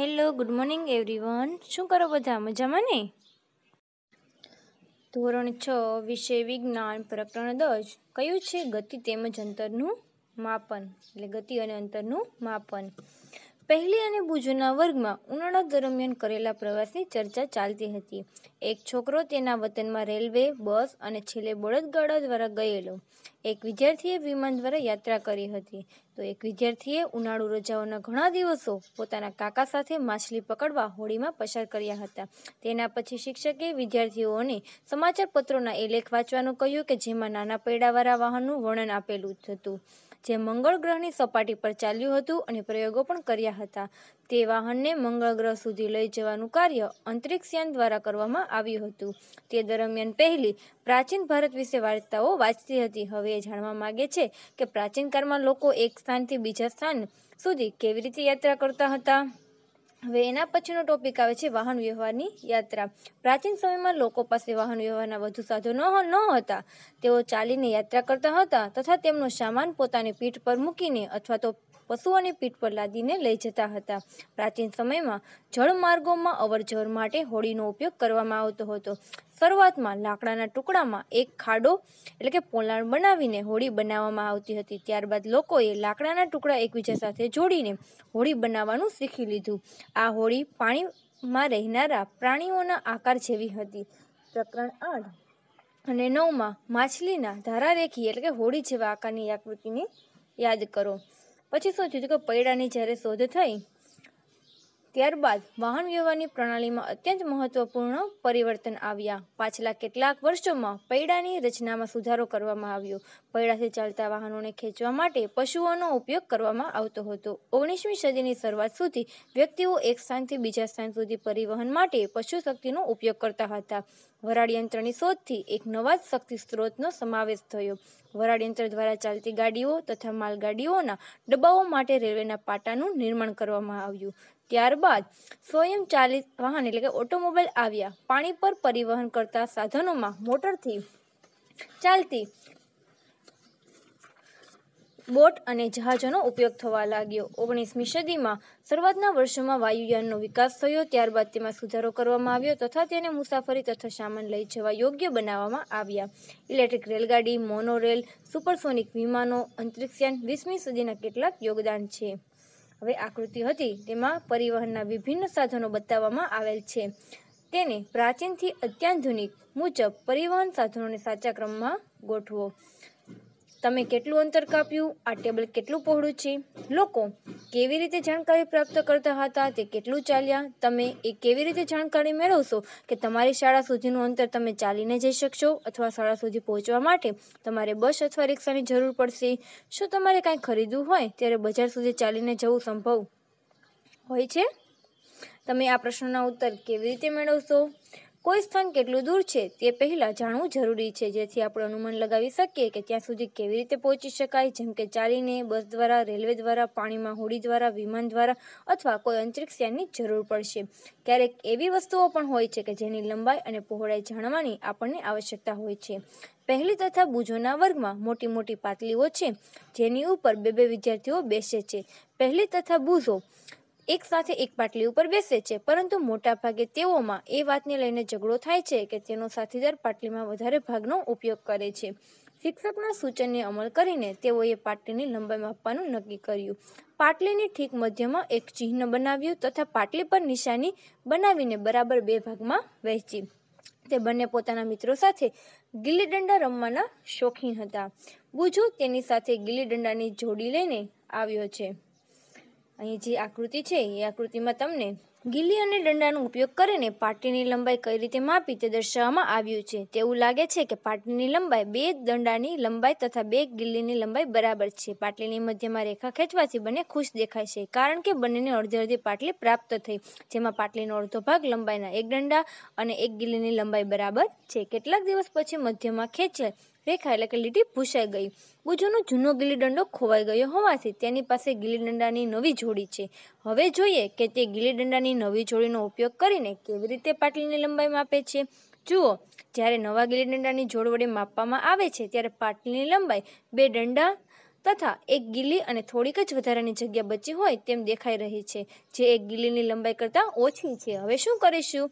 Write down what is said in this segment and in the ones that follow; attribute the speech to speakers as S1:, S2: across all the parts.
S1: hello good morning everyone શું કરો બધા મજામાં ને ધોરણ છ વિષય વિજ્ઞાન પ્રકરણ દસ કયું છે ગતિ તેમજ અંતરનું માપન એટલે ગતિ અને અંતરનું માપન પહેલી અને બુજુના વર્ગમાં ઉનાળા દરમિયાન કરેલા પ્રવાસની ચર્ચા ચાલતી હતી એક છોકરો તેના વતનમાં રેલવે બસ અને છેલ્લે બળદગાડા દ્વારા ગયેલો એક વિદ્યાર્થીએ વિમાન દ્વારા યાત્રા કરી હતી તો એક વિદ્યાર્થીએ ઉનાળુ રજાઓના ઘણા દિવસો પોતાના કાકા સાથે માછલી પકડવા હોળીમાં પસાર કર્યા હતા તેના પછી શિક્ષકે વિદ્યાર્થીઓને સમાચારપત્રોના એ લેખ વાંચવાનું કહ્યું કે જેમાં નાના પૈડાવાળા વાહનનું વર્ણન આપેલું હતું જે મંગળ ગ્રહની સપાટી પર ચાલ્યું હતું અને પ્રયોગો પણ કર્યા હતા તે વાહનને મંગળ ગ્રહ સુધી લઈ જવાનું કાર્ય અંતરિક્ષયાન દ્વારા કરવામાં આવ્યું હતું તે દરમિયાન પહેલી પ્રાચીન ભારત વિશે વાર્તાઓ વાંચતી હતી હવે એ જાણવા માગે છે કે પ્રાચીન કાળમાં લોકો એક સ્થાનથી બીજા સ્થાન સુધી કેવી રીતે યાત્રા કરતા હતા હવે એના પછીનો ટોપિક આવે છે વાહન વ્યવહારની યાત્રા પ્રાચીન સમયમાં લોકો પાસે વાહન વ્યવહારના વધુ સાધનો ન હતા તેઓ ચાલીને યાત્રા કરતા હતા તથા તેમનો સામાન પોતાની પીઠ પર મૂકીને અથવા તો પશુઓની પીઠ પર લાદીને લઈ જતા હતા પ્રાચીન સમયમાં જળમાર્ગોમાં અવરજવર માટે હોડીનો ઉપયોગ કરવામાં આવતો હતો શરૂઆતમાં લાકડાના ટુકડામાં એક ખાડો એટલે કે પોલાણ બનાવીને હોડી બનાવવામાં આવતી હતી ત્યારબાદ લોકોએ લાકડાના ટુકડા એકબીજા સાથે જોડીને હોળી બનાવવાનું શીખી લીધું આ હોળી પાણીમાં રહેનારા પ્રાણીઓના આકાર જેવી હતી પ્રકરણ આઠ અને નવમાં માછલીના ધારારેખી એટલે કે હોળી જેવા આકારની આકૃતિની યાદ કરો પછી શું થયું કે પૈડાની જ્યારે શોધ થઈ ત્યારબાદ વાહન વ્યવહારની પ્રણાલીમાં અત્યંત મહત્વપૂર્ણ પરિવર્તન આવ્યા પાછલા કેટલાક વર્ષોમાં પૈડાની રચનામાં સુધારો કરવામાં આવ્યો પૈડાથી ચાલતા વાહનોને ખેંચવા માટે પશુઓનો ઉપયોગ કરવામાં આવતો હતો ઓગણીસમી સદીની શરૂઆત સુધી વ્યક્તિઓ એક સ્થાનથી બીજા સ્થાન સુધી પરિવહન માટે પશુ શક્તિનો ઉપયોગ કરતા હતા વરાળ યંત્રની શોધથી એક નવા જ શક્તિ સ્ત્રોતનો સમાવેશ થયો વરાળ યંત્ર દ્વારા ચાલતી ગાડીઓ તથા માલગાડીઓના ડબ્બાઓ માટે રેલવેના પાટાનું નિર્માણ કરવામાં આવ્યું ત્યારબાદ સ્વયંચાલિત વાહન એટલે કે ઓટોમોબાઈલ આવ્યા પાણી પર પરિવહન કરતા સાધનોમાં મોટરથી ચાલતી બોટ અને જહાજોનો ઉપયોગ થવા લાગ્યો ઓગણીસમી સદીમાં શરૂઆતના વર્ષોમાં વાયુયાનનો વિકાસ થયો ત્યારબાદ તેમાં સુધારો કરવામાં આવ્યો તથા તેને મુસાફરી તથા સામાન લઈ જવા યોગ્ય બનાવવામાં આવ્યા ઇલેક્ટ્રિક રેલગાડી મોનોરેલ સુપરસોનિક વિમાનો અંતરિક્ષયાન વીસમી સદીના કેટલાક યોગદાન છે હવે આકૃતિ હતી તેમાં પરિવહનના વિભિન્ન સાધનો બતાવવામાં આવેલ છે તેને પ્રાચીનથી અત્યાધુનિક મુજબ પરિવહન સાધનોને સાચા ક્રમમાં ગોઠવો તમે કેટલું અંતર કાપ્યું આ ટેબલ કેટલું પહોળું છે લોકો કેવી રીતે જાણકારી પ્રાપ્ત કરતા હતા તે કેટલું ચાલ્યા તમે એ કેવી રીતે જાણકારી મેળવશો કે તમારી શાળા સુધીનું અંતર તમે ચાલીને જઈ શકશો અથવા શાળા સુધી પહોંચવા માટે તમારે બસ અથવા રિક્ષાની જરૂર પડશે શું તમારે કાંઈ ખરીદવું હોય ત્યારે બજાર સુધી ચાલીને જવું સંભવ હોય છે તમે આ પ્રશ્નના ઉત્તર કેવી રીતે મેળવશો કોઈ સ્થાન કેટલું દૂર છે તે પહેલાં જાણવું જરૂરી છે જેથી આપણે અનુમાન લગાવી શકીએ કે ત્યાં સુધી કેવી રીતે પહોંચી શકાય જેમ કે ચાલીને બસ દ્વારા રેલવે દ્વારા પાણીમાં હોડી દ્વારા વિમાન દ્વારા અથવા કોઈ અંતરિક્ષ યાનની જરૂર પડશે ક્યારેક એવી વસ્તુઓ પણ હોય છે કે જેની લંબાઈ અને પહોળાઈ જાણવાની આપણને આવશ્યકતા હોય છે પહેલી તથા બુજોના વર્ગમાં મોટી મોટી પાતલીઓ છે જેની ઉપર બે બે વિદ્યાર્થીઓ બેસે છે પહેલી તથા બુઝો એક સાથે એક પાટલી ઉપર બેસે છે પરંતુ મોટા ભાગે તેઓમાં એ વાતને લઈને ઝઘડો થાય છે કે તેનો સાથીદાર પાટલીમાં વધારે ભાગનો ઉપયોગ કરે છે શિક્ષકના સૂચનને અમલ કરીને તેઓએ પાટલીની લંબાઈ માપવાનું નક્કી કર્યું પાટલીની ઠીક મધ્યમાં એક ચિહ્ન બનાવ્યું તથા પાટલી પર નિશાની બનાવીને બરાબર બે ભાગમાં વહેંચી તે બંને પોતાના મિત્રો સાથે ગિલ્લી દંડા રમવાના શોખીન હતા બુજુ તેની સાથે ગિલ્લી દંડાની જોડી લઈને આવ્યો છે અહીં જે આકૃતિ છે એ આકૃતિમાં તમને ગિલ્લી અને દંડાનો ઉપયોગ કરીને પાટીની લંબાઈ કઈ રીતે માપી તે દર્શાવવામાં આવ્યું છે તેવું લાગે છે કે પાટલીની લંબાઈ બે દંડાની લંબાઈ તથા બે ગિલ્લીની લંબાઈ બરાબર છે પાટલીની મધ્યમાં રેખા ખેંચવાથી બંને ખુશ દેખાય છે કારણ કે બંનેને અડધી અડધી પાટલી પ્રાપ્ત થઈ જેમાં પાટલીનો અડધો ભાગ લંબાઈના એક દંડા અને એક ગિલ્લીની લંબાઈ બરાબર છે કેટલાક દિવસ પછી મધ્યમાં ખેંચેલ રેખા એટલે કે લીટી ભૂસાઈ ગઈ બુજોનો જૂનો ગીલી દંડો ખોવાઈ ગયો હોવાથી તેની પાસે ગીલી દંડાની નવી જોડી છે હવે જોઈએ કે તે ગીલી દંડાની નવી જોડીનો ઉપયોગ કરીને કેવી રીતે પાટલીની લંબાઈ માપે છે જુઓ જ્યારે નવા ગીલી દંડાની જોડ વડે માપવામાં આવે છે ત્યારે પાટલીની લંબાઈ બે દંડા તથા એક ગીલી અને થોડીક જ વધારાની જગ્યા બચી હોય તેમ દેખાઈ રહી છે જે એક ગીલીની લંબાઈ કરતાં ઓછી છે હવે શું કરીશું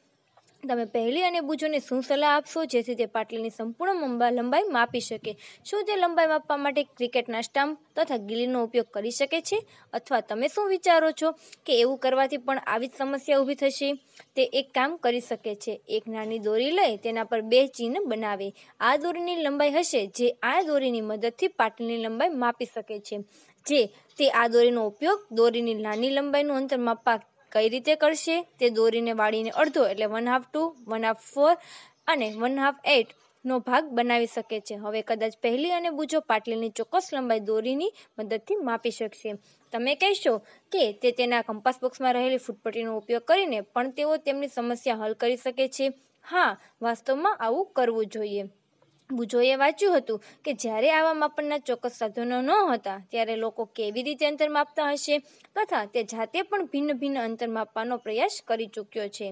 S1: તમે પહેલી અને બુજોને શું સલાહ આપશો જેથી તે પાટલીની સંપૂર્ણ લંબાઈ માપી શકે શું તે લંબાઈ માપવા માટે ક્રિકેટના સ્ટમ્પ તથા ગીલીનો ઉપયોગ કરી શકે છે અથવા તમે શું વિચારો છો કે એવું કરવાથી પણ આવી જ સમસ્યા ઊભી થશે તે એક કામ કરી શકે છે એક નાની દોરી લઈ તેના પર બે ચિહ્ન બનાવે આ દોરીની લંબાઈ હશે જે આ દોરીની મદદથી પાટલીની લંબાઈ માપી શકે છે જે તે આ દોરીનો ઉપયોગ દોરીની નાની લંબાઈનું અંતર માપવા કઈ રીતે કરશે તે દોરીને વાળીને અડધો એટલે one half two one half four અને વન હાફ એટ નો ભાગ બનાવી શકે છે હવે કદાચ પહેલી અને બુજો પાટલીની ચોક્કસ લંબાઈ દોરીની મદદથી માપી શકશે તમે કહેશો કે તે તેના કંપાસ બોક્સમાં રહેલી ફૂટપટ્ટીનો ઉપયોગ કરીને પણ તેઓ તેમની સમસ્યા હલ કરી શકે છે હા વાસ્તવમાં આવું કરવું જોઈએ બુજોએ વાંચ્યું હતું કે જ્યારે આવા માપનના ચોક્કસ સાધનો ન હતા ત્યારે લોકો કેવી રીતે અંતર માપતા હશે તથા તે જાતે પણ ભિન્ન ભિન્ન અંતર માપવાનો પ્રયાસ કરી ચૂક્યો છે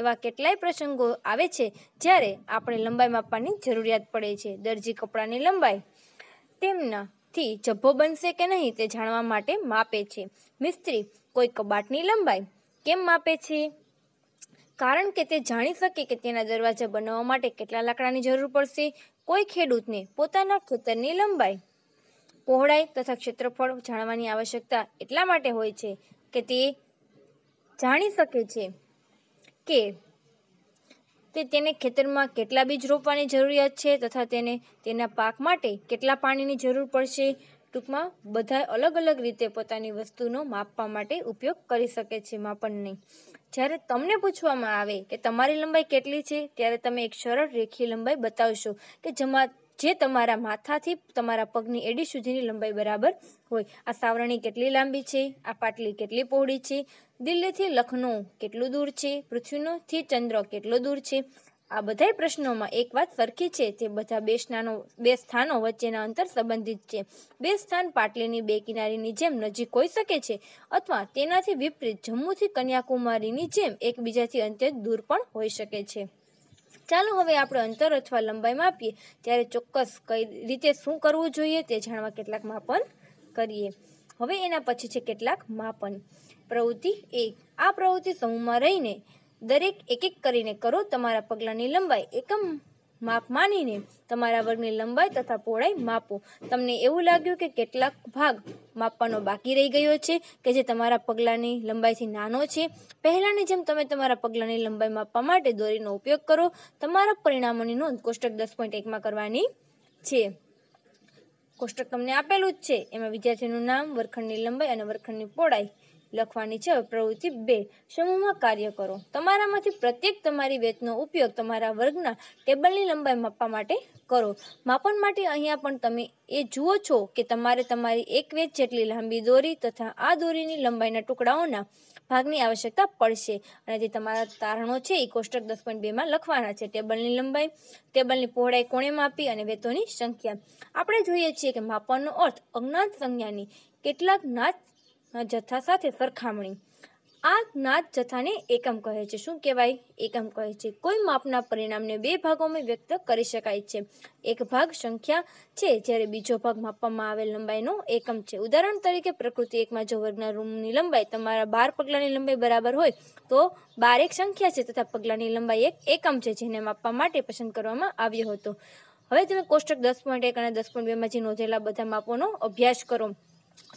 S1: એવા કેટલાય પ્રસંગો આવે છે જ્યારે આપણે લંબાઈ માપવાની જરૂરિયાત પડે છે દરજી કપડાની લંબાઈ તેમનાથી જભ્ભો બનશે કે નહીં તે જાણવા માટે માપે છે મિસ્ત્રી કોઈ કબાટની લંબાઈ કેમ માપે છે કારણ કે તે જાણી શકે કે તેના દરવાજા બનાવવા માટે કેટલા લાકડાની જરૂર પડશે કોઈ ખેડૂતને પોતાના ખેતરની લંબાઈ પહોળાઈ તથા ક્ષેત્રફળ જાણવાની આવશ્યકતા એટલા માટે હોય છે કે તે જાણી શકે છે કે તે તેને ખેતરમાં કેટલા બીજ રોપવાની જરૂરિયાત છે તથા તેને તેના પાક માટે કેટલા પાણીની જરૂર પડશે ટૂંકમાં બધા અલગ અલગ રીતે પોતાની વસ્તુનો માપવા માટે ઉપયોગ કરી શકે છે માપનની જ્યારે તમને પૂછવામાં આવે કે તમારી લંબાઈ કેટલી છે ત્યારે તમે એક સરળ રેખી લંબાઈ બતાવશો કે જેમાં જે તમારા માથાથી તમારા પગની એડી સુધીની લંબાઈ બરાબર હોય આ સાવરણી કેટલી લાંબી છે આ પાટલી કેટલી પહોળી છે દિલ્હીથી લખનૌ કેટલું દૂર છે પૃથ્વીનોથી ચંદ્ર કેટલો દૂર છે આ બધાય પ્રશ્નોમાં એક વાત સરખી છે તે બધા બે સ્નાનો બે સ્થાનો વચ્ચેના અંતર સંબંધિત છે બે સ્થાન પાટલીની બે કિનારીની જેમ નજીક હોઈ શકે છે અથવા તેનાથી વિપરીત જમ્મુથી કન્યાકુમારીની જેમ એકબીજાથી અંતે દૂર પણ હોઈ શકે છે ચાલો હવે આપણે અંતર અથવા લંબાઈ માપીએ ત્યારે ચોક્કસ કઈ રીતે શું કરવું જોઈએ તે જાણવા કેટલાક માપન કરીએ હવે એના પછી છે કેટલાક માપન પ્રવૃત્તિ એક આ પ્રવૃત્તિ સમૂહમાં રહીને દરેક એક એક કરીને કરો તમારા પગલાંની લંબાઈ એકમ માપ માનીને તમારા વર્ગની લંબાઈ તથા પહોળાઈ માપો તમને એવું લાગ્યું કે કેટલાક ભાગ માપવાનો બાકી રહી ગયો છે કે જે તમારા પગલાંની લંબાઈથી નાનો છે પહેલાંની જેમ તમે તમારા પગલાંની લંબાઈ માપવા માટે દોરીનો ઉપયોગ કરો તમારા પરિણામોની નોંધ કોષ્ટક દસ પોઈન્ટ એકમાં કરવાની છે કોષ્ટક તમને આપેલું જ છે એમાં વિદ્યાર્થીનું નામ વર્ગખંડની લંબાઈ અને વરખંડની પહોળાઈ લખવાની છે પ્રવૃત્તિ બે સમૂહમાં કાર્ય કરો તમારામાંથી પ્રત્યેક તમારી વેતનો ઉપયોગ તમારા વર્ગના ટેબલની લંબાઈ માપવા માટે કરો માપન માટે અહીંયા પણ તમે એ જુઓ છો કે તમારે તમારી એક વેચ જેટલી લાંબી દોરી તથા આ દોરીની લંબાઈના ટુકડાઓના ભાગની આવશ્યકતા પડશે અને જે તમારા તારણો છે એ કોષ્ટક દસ પોઈન્ટ બેમાં લખવાના છે ટેબલની લંબાઈ ટેબલની પહોળાઈ કોણે માપી અને વેતોની સંખ્યા આપણે જોઈએ છીએ કે માપનનો અર્થ અજ્ઞાત સંજ્ઞાની કેટલાક જ્ઞાત જથ્થા સાથે સરખામણી આ જ્ઞાત જથ્થાને એકમ કહે છે શું કહેવાય એકમ કહે છે કોઈ માપના પરિણામને બે ભાગોમાં વ્યક્ત કરી શકાય છે એક ભાગ સંખ્યા છે જ્યારે બીજો ભાગ માપવામાં આવેલ લંબાઈનો એકમ છે ઉદાહરણ તરીકે પ્રકૃતિ એકમાં જો વર્ગના રૂમની લંબાઈ તમારા બાર પગલાની લંબાઈ બરાબર હોય તો બાર એક સંખ્યા છે તથા પગલાની લંબાઈ એક એકમ છે જેને માપવા માટે પસંદ કરવામાં આવ્યો હતો હવે તમે કોષ્ટક દસ પોઈન્ટ એક અને દસ પોઈન્ટ બેમાં જે નોંધેલા બધા માપોનો અભ્યાસ કરો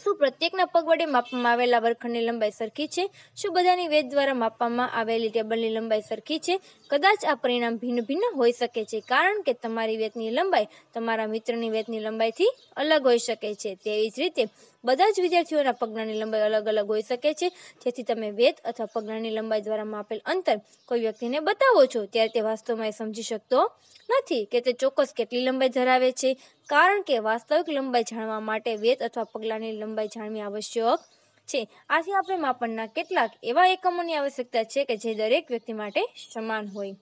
S1: શું પ્રત્યેકના પગ વડે માપવામાં આવેલા વર્ખંડની લંબાઈ સરખી છે શું બધાની વેદ દ્વારા માપવામાં આવેલી ટેબલની લંબાઈ સરખી છે કદાચ આ પરિણામ ભિન્ન ભિન્ન હોઈ શકે છે કારણ કે તમારી વેદની લંબાઈ તમારા મિત્રની વેદની લંબાઈથી અલગ હોઈ શકે છે તેવી જ રીતે બધા જ વિદ્યાર્થીઓના પગલાની લંબાઈ અલગ અલગ હોઈ શકે છે જેથી તમે વેદ અથવા પગલાની લંબાઈ દ્વારા માપેલ અંતર કોઈ વ્યક્તિને બતાવો છો ત્યારે તે વાસ્તવમાં એ સમજી શકતો નથી કે તે ચોક્કસ કેટલી લંબાઈ ધરાવે છે કારણ કે વાસ્તવિક લંબાઈ જાણવા માટે વેદ અથવા પગલાની લંબાઈ જાણવી આવશ્યક છે આથી આપણે માપનના કેટલાક એવા એકમોની આવશ્યકતા છે કે જે દરેક વ્યક્તિ માટે સમાન હોય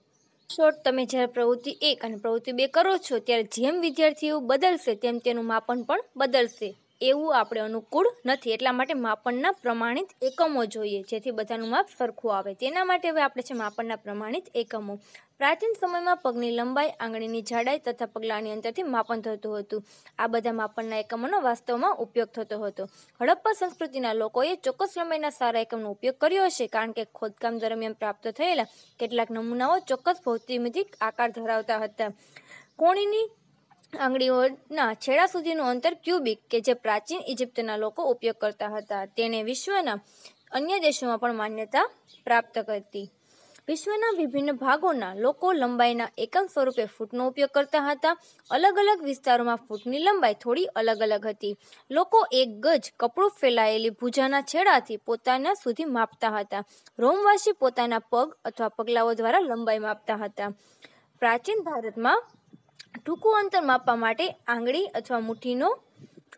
S1: શોર્ટ તમે જ્યારે પ્રવૃત્તિ એક અને પ્રવૃત્તિ બે કરો છો ત્યારે જેમ વિદ્યાર્થીઓ બદલશે તેમ તેનું માપન પણ બદલશે એવું આપણે અનુકૂળ નથી એટલા માટે માપનના પ્રમાણિત એકમો જોઈએ જેથી બધાનું માપ સરખું આવે તેના માટે હવે આપણે છે માપનના પ્રમાણિત એકમો પ્રાચીન સમયમાં પગની લંબાઈ આંગળીની જાડાઈ તથા પગલાંની અંતરથી માપન થતું હતું આ બધા માપનના એકમોનો વાસ્તવમાં ઉપયોગ થતો હતો હડપ્પા સંસ્કૃતિના લોકોએ ચોક્કસ લંબાઈના સારા એકમનો ઉપયોગ કર્યો હશે કારણ કે ખોદકામ દરમિયાન પ્રાપ્ત થયેલા કેટલાક નમૂનાઓ ચોક્કસ ભૌતિમિતિક આકાર ધરાવતા હતા કોણીની આંગળીઓના છેડા સુધીનું અંતર ક્યુબિક કે જે પ્રાચીન ઇજિપ્તના લોકો ઉપયોગ કરતા હતા તેને વિશ્વના અન્ય દેશોમાં પણ માન્યતા પ્રાપ્ત કરતી વિશ્વના વિભિન્ન ભાગોના લોકો લંબાઈના એકમ સ્વરૂપે ફૂટનો ઉપયોગ કરતા હતા અલગ અલગ વિસ્તારોમાં ફૂટની લંબાઈ થોડી અલગ અલગ હતી લોકો એક ગજ કપડું ફેલાયેલી ભૂજાના છેડાથી પોતાના સુધી માપતા હતા રોમવાસી પોતાના પગ અથવા પગલાઓ દ્વારા લંબાઈ માપતા હતા પ્રાચીન ભારતમાં ટૂંકું અંતર માપવા માટે આંગળી અથવા મુઠ્ઠીનો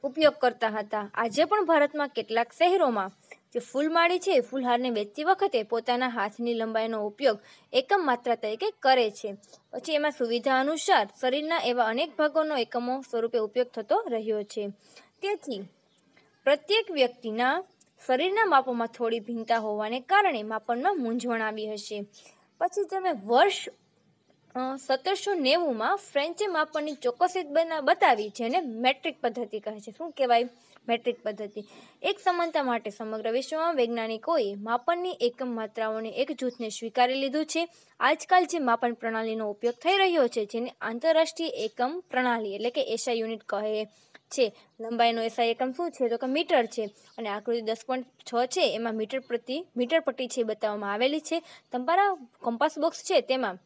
S1: ઉપયોગ કરતા હતા આજે પણ ભારતમાં કેટલાક શહેરોમાં જે ફૂલમાળી છે ફૂલહારને વેચતી વખતે પોતાના હાથની લંબાઈનો ઉપયોગ એકમ માત્રા તરીકે કરે છે પછી એમાં સુવિધા અનુસાર શરીરના એવા અનેક ભાગોનો એકમો સ્વરૂપે ઉપયોગ થતો રહ્યો છે તેથી પ્રત્યેક વ્યક્તિના શરીરના માપોમાં થોડી ભિન્નતા હોવાને કારણે માપનમાં મૂંઝવણ આવી હશે પછી તમે વર્ષ સત્તરસો નેવુંમાં ફ્રેન્ચે માપવાની ચોક્કસ બના બતાવી જેને મેટ્રિક પદ્ધતિ કહે છે શું કહેવાય મેટ્રિક પદ્ધતિ એક સમાનતા માટે સમગ્ર વિશ્વમાં વૈજ્ઞાનિકોએ માપનની એકમ માત્રાઓને એક જૂથને સ્વીકારી લીધું છે આજકાલ જે માપન પ્રણાલીનો ઉપયોગ થઈ રહ્યો છે જેને આંતરરાષ્ટ્રીય એકમ પ્રણાલી એટલે કે એશિયા યુનિટ કહે છે લંબાઈનો એસઆઈ એકમ શું છે તો કે મીટર છે અને આકૃતિ દસ પોઈન્ટ છ છે એમાં મીટર પ્રતિ મીટર પટ્ટી છે બતાવવામાં આવેલી છે તમારા કંપાસ બોક્સ છે તેમાં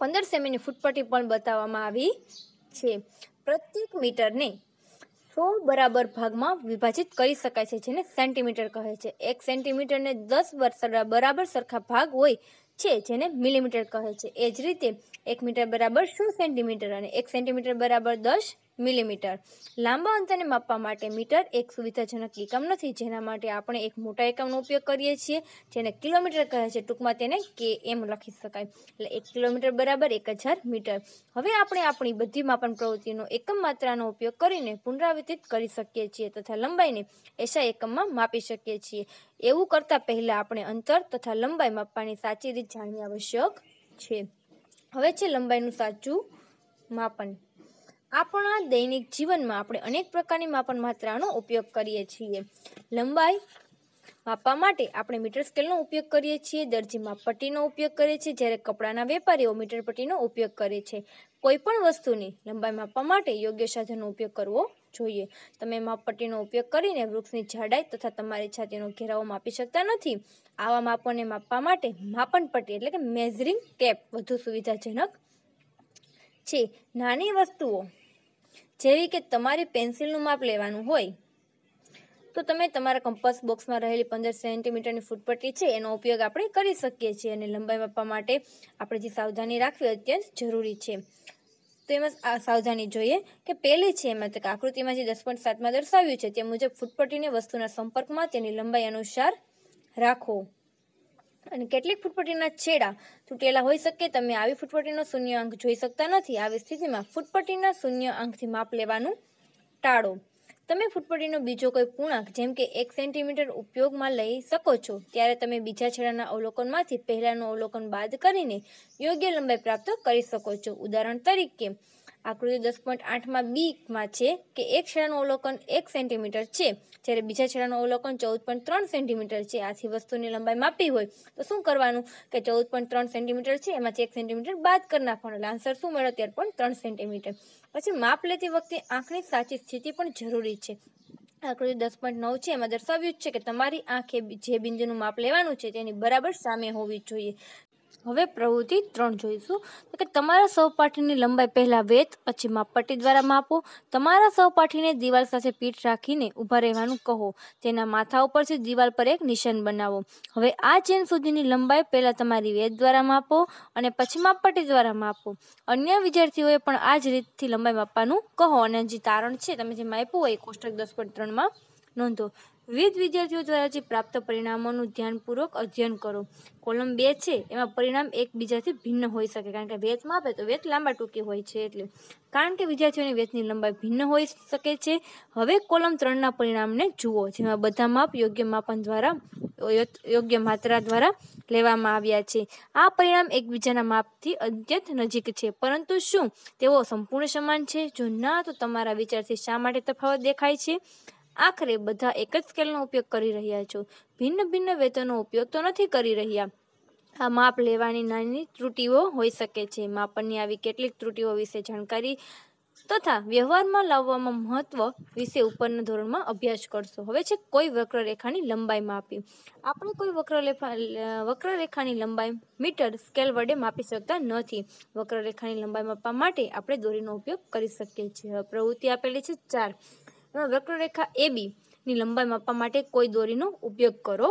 S1: પંદર સેમીની ફૂટપટ્ટી પણ બતાવવામાં આવી છે પ્રત્યેક મીટરને સો બરાબર ભાગમાં વિભાજિત કરી શકાય છે જેને સેન્ટીમીટર કહે છે એક સેન્ટીમીટરને દસ વર્ષ બરાબર સરખા ભાગ હોય છે જેને મિલીમીટર કહે છે એ જ રીતે એક મીટર બરાબર સો સેન્ટીમીટર અને એક સેન્ટીમીટર બરાબર દસ મિલીમીટર લાંબા અંતરને માપવા માટે મીટર એક સુવિધાજનક એકમ નથી જેના માટે આપણે એક મોટા એકમનો ઉપયોગ કરીએ છીએ જેને કિલોમીટર કહે છે ટૂંકમાં તેને કે એમ લખી શકાય એટલે એક કિલોમીટર બરાબર એક હજાર મીટર હવે આપણે આપણી બધી માપન પ્રવૃત્તિનો એકમ માત્રાનો ઉપયોગ કરીને પુનરાવર્તિત કરી શકીએ છીએ તથા લંબાઈને એશા એકમમાં માપી શકીએ છીએ એવું કરતાં પહેલાં આપણે અંતર તથા લંબાઈ માપવાની સાચી રીત જાણવી આવશ્યક છે હવે છે લંબાઈનું સાચું માપન આપણા દૈનિક જીવનમાં આપણે અનેક પ્રકારની માપન માત્રાનો ઉપયોગ કરીએ છીએ લંબાઈ માપવા માટે આપણે મીટર સ્કેલનો ઉપયોગ કરીએ છીએ દરજી માપપટ્ટીનો ઉપયોગ કરીએ છીએ જ્યારે કપડાના વેપારીઓ મીટર પટ્ટીનો ઉપયોગ કરે છે કોઈપણ વસ્તુની લંબાઈ માપવા માટે યોગ્ય સાધનનો ઉપયોગ કરવો જોઈએ તમે માપપટ્ટીનો ઉપયોગ કરીને વૃક્ષની જાડાઈ તથા તમારી છાતીનો ઘેરાવો માપી શકતા નથી આવા માપોને માપવા માટે માપન પટ્ટી એટલે કે મેઝરિંગ ટેપ વધુ સુવિધાજનક છે નાની વસ્તુઓ જેવી કે તમારી પેન્સિલનું માપ લેવાનું હોય તો તમે તમારા કંપાસ બોક્સમાં રહેલી પંદર સેન્ટીમીટરની ફૂટપટ્ટી છે એનો ઉપયોગ આપણે કરી શકીએ છીએ અને લંબાઈ માપવા માટે આપણે જે સાવધાની રાખવી અત્યંત જરૂરી છે તો એમાં સાવધાની જોઈએ કે પહેલી છે એમાં તો આકૃતિમાં જે દસ પોઈન્ટ સાતમાં દર્શાવ્યું છે તે મુજબ ફૂટપટ્ટીની વસ્તુના સંપર્કમાં તેની લંબાઈ અનુસાર રાખો અને કેટલીક ફૂટપટ્ટીના છેડા તૂટેલા હોઈ શકે તમે આવી ફૂટપટ્ટીનો શૂન્ય અંક જોઈ શકતા નથી આવી સ્થિતિમાં ફૂટપટ્ટીના શૂન્ય અંકથી માપ લેવાનું ટાળો તમે ફૂટપટ્ટીનો બીજો કોઈ પૂર્ણાંક જેમ કે એક સેન્ટીમીટર ઉપયોગમાં લઈ શકો છો ત્યારે તમે બીજા છેડાના અવલોકનમાંથી પહેલાંનું અવલોકન બાદ કરીને યોગ્ય લંબાઈ પ્રાપ્ત કરી શકો છો ઉદાહરણ તરીકે આકૃતિ દસ પોઈન્ટ આઠમાં બીમાં છે કે એક છેડાનું અવલોકન એક સેન્ટીમીટર છે જ્યારે બીજા છેડાનું અવલોકન ચૌદ પોઈન્ટ ત્રણ સેન્ટીમીટર છે આથી વસ્તુની લંબાઈ માપી હોય તો શું કરવાનું કે ચૌદ પોઈન્ટ ત્રણ સેન્ટીમીટર છે એમાંથી એક સેન્ટીમીટર બાદ કરી નાખવાનો એટલે આન્સર શું મળે તેર પણ ત્રણ સેન્ટીમીટર પછી માપ લેતી વખતે આંખની સાચી સ્થિતિ પણ જરૂરી છે આકૃતિ દસ પોઈન્ટ નવ છે એમાં દર્શાવ્યું જ છે કે તમારી આંખે જે બિંદુનું માપ લેવાનું છે તેની બરાબર સામે હોવી જોઈએ હવે પ્રવૃત્તિ ત્રણ જોઈશું તો કે તમારા સહપાઠીની લંબાઈ પહેલાં વેત પછી માપપટ્ટી દ્વારા માપો તમારા સહપાઠીને દિવાલ સાથે પીઠ રાખીને ઊભા રહેવાનું કહો તેના માથા ઉપરથી દિવાલ પર એક નિશાન બનાવો હવે આ ચેન સુધીની લંબાઈ પહેલાં તમારી વેત દ્વારા માપો અને પછી માપપટ્ટી દ્વારા માપો અન્ય વિદ્યાર્થીઓએ પણ આ જ રીતથી લંબાઈ માપવાનું કહો અને જે તારણ છે તમે જે માપ્યું હોય કોષ્ટક દસ પોઈન્ટ ત્રણમાં નોંધો વિવિધ વિદ્યાર્થીઓ દ્વારા જે પ્રાપ્ત પરિણામોનું ધ્યાનપૂર્વક અધ્યયન કરો કોલમ બે છે એમાં પરિણામ એકબીજાથી ભિન્ન હોઈ શકે કારણ કે વેતમાં માપે તો વેત લાંબા ટૂંકી હોય છે એટલે કારણ કે વિદ્યાર્થીઓની વેતની લંબાઈ ભિન્ન હોઈ શકે છે હવે કોલમ ત્રણના પરિણામને જુઓ જેમાં બધા માપ યોગ્ય માપન દ્વારા યોગ્ય માત્રા દ્વારા લેવામાં આવ્યા છે આ પરિણામ એકબીજાના માપથી અત્યંત નજીક છે પરંતુ શું તેઓ સંપૂર્ણ સમાન છે જો ના તો તમારા વિચારથી શા માટે તફાવત દેખાય છે આખરે બધા એક જ સ્કેલનો ઉપયોગ કરી રહ્યા છો ભિન્ન ભિન્ન વેતનનો ઉપયોગ તો નથી કરી રહ્યા આ માપ લેવાની નાની ત્રુટીઓ હોઈ શકે છે માપનની આવી કેટલીક ત્રુટીઓ વિશે જાણકારી તથા વ્યવહારમાં લાવવામાં મહત્વ વિશે ઉપરના ધોરણમાં અભ્યાસ કરશો હવે છે કોઈ વક્રરેખાની લંબાઈ માપી આપણે કોઈ વક્રરેખા વક્રરેખાની લંબાઈ મીટર સ્કેલ વડે માપી શકતા નથી વક્રરેખાની લંબાઈ માપવા માટે આપણે દોરીનો ઉપયોગ કરી શકીએ છીએ પ્રવૃત્તિ આપેલી છે ચાર વક્રરેખા એ ની લંબાઈ માપવા માટે કોઈ દોરીનો ઉપયોગ કરો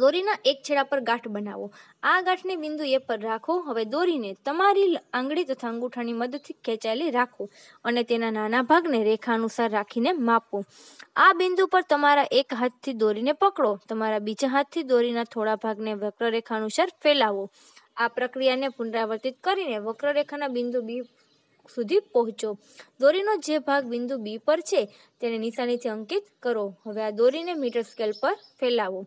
S1: દોરીના એક છેડા પર ગાંઠ બનાવો આ ગાંઠને બિંદુ એ પર રાખો હવે દોરીને તમારી આંગળી તથા અંગૂઠાની મદદથી ખેંચાયેલી રાખો અને તેના નાના ભાગને રેખા અનુસાર રાખીને માપો આ બિંદુ પર તમારા એક હાથથી દોરીને પકડો તમારા બીજા હાથથી દોરીના થોડા ભાગને વક્રરેખા અનુસાર ફેલાવો આ પ્રક્રિયાને પુનરાવર્તિત કરીને વક્રરેખાના બિંદુ બી સુધી પહોંચો દોરીનો જે ભાગ બિંદુ બી પર છે તેને નિશાનીથી અંકિત કરો હવે આ દોરીને મીટર સ્કેલ પર ફેલાવો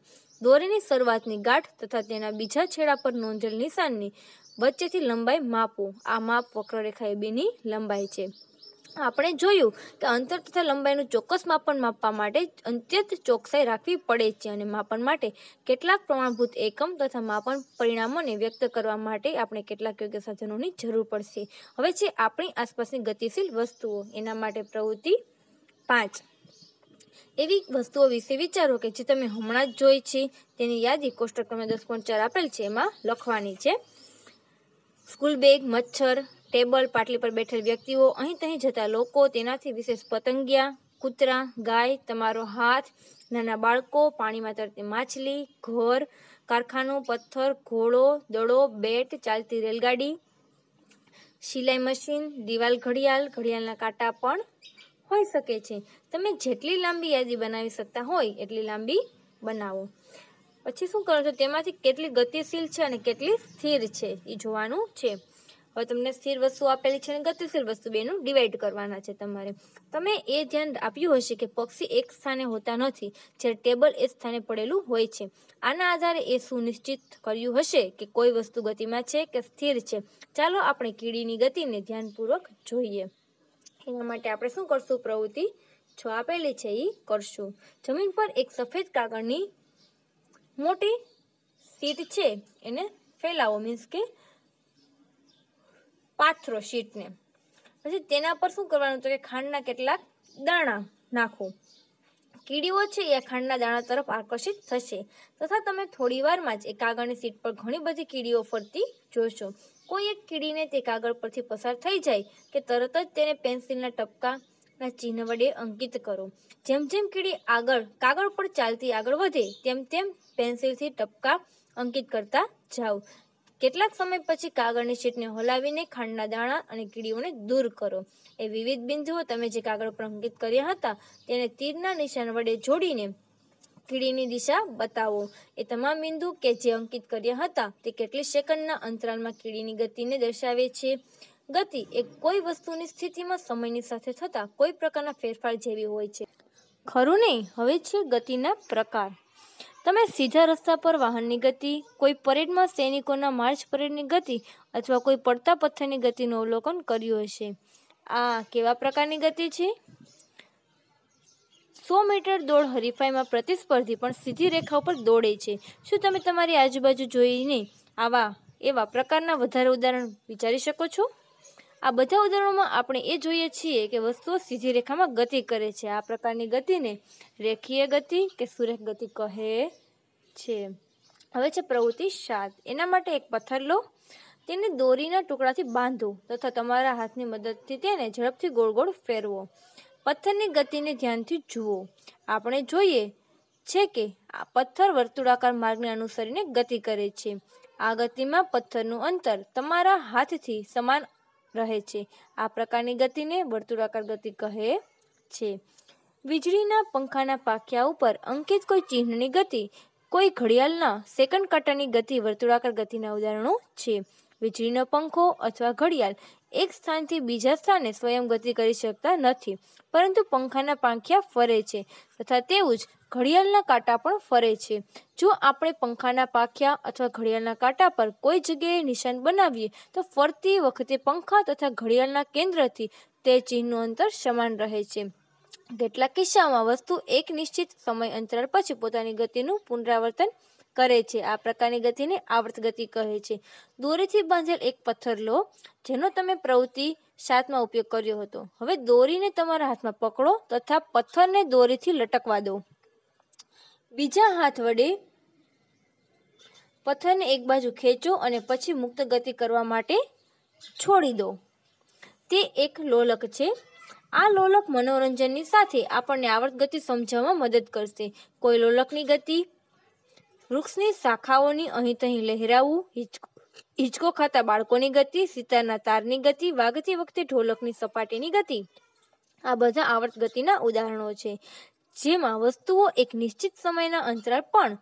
S1: દોરીની શરૂઆતની ગાંઠ તથા તેના બીજા છેડા પર નોંધેલ નિશાનની વચ્ચેથી લંબાઈ માપો આ માપ વક્રરેખા એ બેની લંબાઈ છે આપણે જોયું કે અંતર તથા લંબાઈનું ચોક્કસ માપન માપવા માટે અત્યંત ચોકસાઈ રાખવી પડે છે અને માપન માટે કેટલાક પ્રમાણભૂત એકમ તથા માપન પરિણામોને વ્યક્ત કરવા માટે આપણે કેટલાક યોગ્ય સાધનોની જરૂર પડશે હવે છે આપણી આસપાસની ગતિશીલ વસ્તુઓ એના માટે પ્રવૃત્તિ પાંચ એવી વસ્તુઓ વિશે વિચારો કે જે તમે હમણાં જ જોઈ છે તેની યાદી કોષ્ટક તમને દસ પોઈન્ટ ચાર આપેલ છે એમાં લખવાની છે સ્કૂલ બેગ મચ્છર ટેબલ પાટલી પર બેઠેલ વ્યક્તિઓ અહીં તહીં જતા લોકો તેનાથી વિશેષ પતંગિયા કૂતરા ગાય તમારો હાથ નાના બાળકો પાણીમાં તરતી માછલી ઘર કારખાનું પથ્થર ઘોડો દડો બેટ ચાલતી રેલગાડી સિલાઈ મશીન દિવાલ ઘડિયાળ ઘડિયાળના કાંટા પણ હોઈ શકે છે તમે જેટલી લાંબી યાદી બનાવી શકતા હોય એટલી લાંબી બનાવો પછી શું કરો છો તેમાંથી કેટલી ગતિશીલ છે અને કેટલી સ્થિર છે એ જોવાનું છે હવે તમને સ્થિર વસ્તુ આપેલી છે અને ગતિશીલ વસ્તુ બેનું ડિવાઈડ કરવાના છે તમારે તમે એ ધ્યાન આપ્યું હશે કે પક્ષી એક સ્થાને હોતા નથી જ્યારે ટેબલ એ સ્થાને પડેલું હોય છે આના આધારે એ સુનિશ્ચિત કર્યું હશે કે કોઈ વસ્તુ ગતિમાં છે કે સ્થિર છે ચાલો આપણે કીડીની ગતિને ધ્યાનપૂર્વક જોઈએ એના માટે આપણે શું કરશું પ્રવૃત્તિ જો આપેલી છે એ કરશું જમીન પર એક સફેદ કાગળની મોટી શીટ છે એને ફેલાવો મીન્સ કે પાથરો શીટને પછી તેના પર શું કરવાનું તો કે ખાંડના કેટલાક દાણા નાખો કીડીઓ છે એ ખાંડના દાણા તરફ આકર્ષિત થશે તથા તમે થોડી વારમાં જ એ કાગળની સીટ પર ઘણી બધી કીડીઓ ફરતી જોશો કોઈ એક કીડીને તે કાગળ પરથી પસાર થઈ જાય કે તરત જ તેને પેન્સિલના ટપકાના ચિહ્ન વડે અંકિત કરો જેમ જેમ કીડી આગળ કાગળ પર ચાલતી આગળ વધે તેમ તેમ પેન્સિલથી ટપકા અંકિત કરતા જાઓ કેટલાક સમય પછી કાગળની શીટને હલાવીને ખાંડના દાણા અને કીડીઓને દૂર કરો એ વિવિધ બિંદુઓ તમે જે કાગળ પર અંકિત કર્યા હતા તેને તીરના નિશાન વડે જોડીને કીડીની દિશા બતાવો એ તમામ બિંદુ કે જે અંકિત કર્યા હતા તે કેટલી સેકન્ડના અંતરાલમાં કીડીની ગતિને દર્શાવે છે ગતિ એ કોઈ વસ્તુની સ્થિતિમાં સમયની સાથે થતા કોઈ પ્રકારના ફેરફાર જેવી હોય છે ખરું નહીં હવે છે ગતિના પ્રકાર તમે સીધા રસ્તા પર વાહનની ગતિ કોઈ પરેડમાં સૈનિકોના માર્ચ પરેડની ગતિ અથવા કોઈ પડતા પથ્થરની ગતિનું અવલોકન કર્યું હશે આ કેવા પ્રકારની ગતિ છે સો મીટર દોડ હરીફાઈમાં પ્રતિસ્પર્ધી પણ સીધી રેખા ઉપર દોડે છે શું તમે તમારી આજુબાજુ જોઈને આવા એવા પ્રકારના વધારે ઉદાહરણ વિચારી શકો છો આ બધા ઉદાહરણોમાં આપણે એ જોઈએ છીએ કે વસ્તુઓ સીધી રેખામાં ગતિ કરે છે આ પ્રકારની ગતિને રેખીય ગતિ કે સુરેખ ગતિ કહે છે હવે છે પ્રવૃત્તિ સાત એના માટે એક પથ્થર લો તેને દોરીના ટુકડાથી બાંધો તથા તમારા હાથની મદદથી તેને ઝડપથી ગોળ ગોળ ફેરવો પથ્થરની ગતિને ધ્યાનથી જુઓ આપણે જોઈએ છે કે આ પથ્થર વર્તુળાકાર માર્ગને અનુસરીને ગતિ કરે છે આ ગતિમાં પથ્થરનું અંતર તમારા હાથથી સમાન રહે છે આ પ્રકારની ગતિને વર્તુળાકાર ગતિ કહે છે વીજળીના પંખાના પાખિયા ઉપર અંકિત કોઈ ચિહ્નની ગતિ કોઈ ઘડિયાળના સેકન્ડ કાંટાની ગતિ વર્તુળાકાર ગતિના ઉદાહરણો છે વીજળીનો પંખો અથવા ઘડિયાળ એક સ્થાનથી બીજા સ્થાને સ્વયં ગતિ કરી શકતા નથી પરંતુ પંખાના પાંખિયા ફરે છે તથા તેવું જ ઘડિયાળના કાંટા પણ ફરે છે જો આપણે પંખાના પાંખિયા અથવા ઘડિયાળના કાંટા પર કોઈ જગ્યાએ નિશાન બનાવીએ તો ફરતી વખતે પંખા તથા ઘડિયાળના કેન્દ્રથી તે ચિહ્નનું અંતર સમાન રહે છે કેટલાક કિસ્સામાં વસ્તુ એક નિશ્ચિત સમય અંતરાલ પછી પોતાની ગતિનું પુનરાવર્તન કરે છે આ પ્રકારની ગતિને આવર્ત ગતિ કહે છે દોરીથી બાંધેલ એક પથ્થર લો જેનો તમે પ્રવૃત્તિ સાતમાં ઉપયોગ કર્યો હતો હવે દોરીને તમારા હાથમાં પકડો તથા પથ્થરને દોરીથી લટકવા દો બીજા હાથ વડે પથ્થરને એક બાજુ ખેંચો અને પછી મુક્ત ગતિ કરવા માટે છોડી દો તે એક લોલક છે આ લોલક મનોરંજનની સાથે આપણને આવર્ત ગતિ સમજવામાં મદદ કરશે કોઈ લોલકની ગતિ વૃક્ષની શાખાઓની અહીં તહીં લહેરાવું હિંચકો હિંચકો ખાતા બાળકોની ગતિ સિતારના તારની ગતિ વાગતી વખતે ઢોલકની સપાટીની ગતિ આ બધા આવર્ત ગતિના ઉદાહરણો છે જેમાં વસ્તુઓ એક નિશ્ચિત સમયના અંતરાલ પણ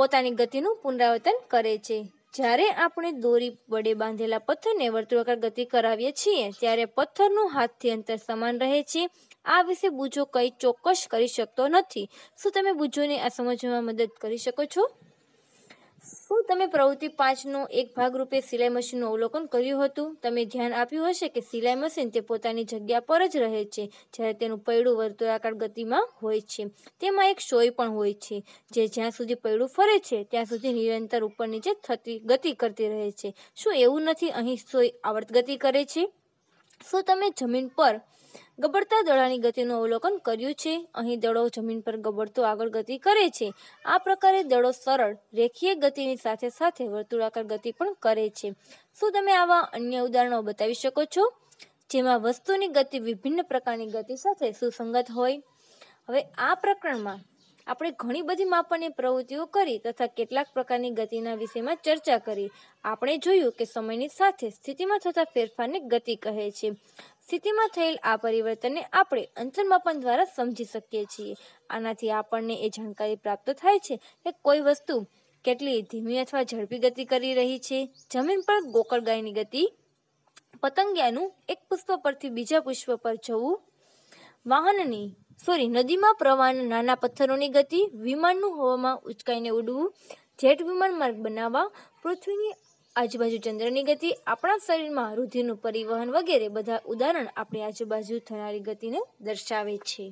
S1: પોતાની ગતિનું પુનરાવર્તન કરે છે જ્યારે આપણે દોરી વડે બાંધેલા પથ્થરને વર્તુળાકાર ગતિ કરાવીએ છીએ ત્યારે પથ્થરનું હાથથી અંતર સમાન રહે છે આ વિશે બુજો કંઈ ચોક્કસ કરી શકતો નથી શું તમે બુજોને આ સમજવામાં મદદ કરી શકો છો શું તમે પ્રવૃત્તિ પાંચનો એક ભાગ રૂપે સિલાઈ મશીનનું અવલોકન કર્યું હતું તમે ધ્યાન આપ્યું હશે કે સિલાઈ મશીન તે પોતાની જગ્યા પર જ રહે છે જ્યારે તેનું પૈડું વર્તુળાકાર ગતિમાં હોય છે તેમાં એક સોય પણ હોય છે જે જ્યાં સુધી પૈડું ફરે છે ત્યાં સુધી નિરંતર ઉપર નીચે થતી ગતિ કરતી રહે છે શું એવું નથી અહીં સોય આવર્ત ગતિ કરે છે શું તમે જમીન પર ગબડતા દડાની ગતિનું અવલોકન કર્યું છે અહીં દડો જમીન પર ગબડતો આગળ ગતિ કરે છે આ પ્રકારે દડો સરળ રેખીય ગતિની સાથે સાથે વર્તુળાકાર ગતિ પણ કરે છે શું તમે આવા અન્ય ઉદાહરણો બતાવી શકો છો જેમાં વસ્તુની ગતિ વિભિન્ન પ્રકારની ગતિ સાથે સુસંગત હોય હવે આ પ્રકરણમાં આપણે ઘણી બધી માપનની પ્રવૃત્તિઓ કરી તથા કેટલાક પ્રકારની ગતિના વિષયમાં ચર્ચા કરી આપણે જોયું કે સમયની સાથે સ્થિતિમાં થતા ફેરફારને ગતિ કહે છે સ્થિતિમાં થયેલ આ પરિવર્તનને આપણે અંતર્માપન દ્વારા સમજી શકીએ છીએ આનાથી આપણને એ જાણકારી પ્રાપ્ત થાય છે કે કોઈ વસ્તુ કેટલી ધીમી અથવા ઝડપી ગતિ કરી રહી છે જમીન પર ગોકળ ગાયની ગતિ પતંગિયાનું એક પુષ્પ પરથી બીજા પુષ્પ પર જવું વાહનની સોરી નદીમાં પ્રવાહના નાના પથ્થરોની ગતિ વિમાનનું હવામાં ઉચકાઈને ઉડવું જેટ વિમાન માર્ગ બનાવવા પૃથ્વીની આજુબાજુ ચંદ્રની ગતિ આપણા શરીરમાં રુધિરનું પરિવહન વગેરે બધા ઉદાહરણ આપણી આજુબાજુ થનારી ગતિને દર્શાવે છે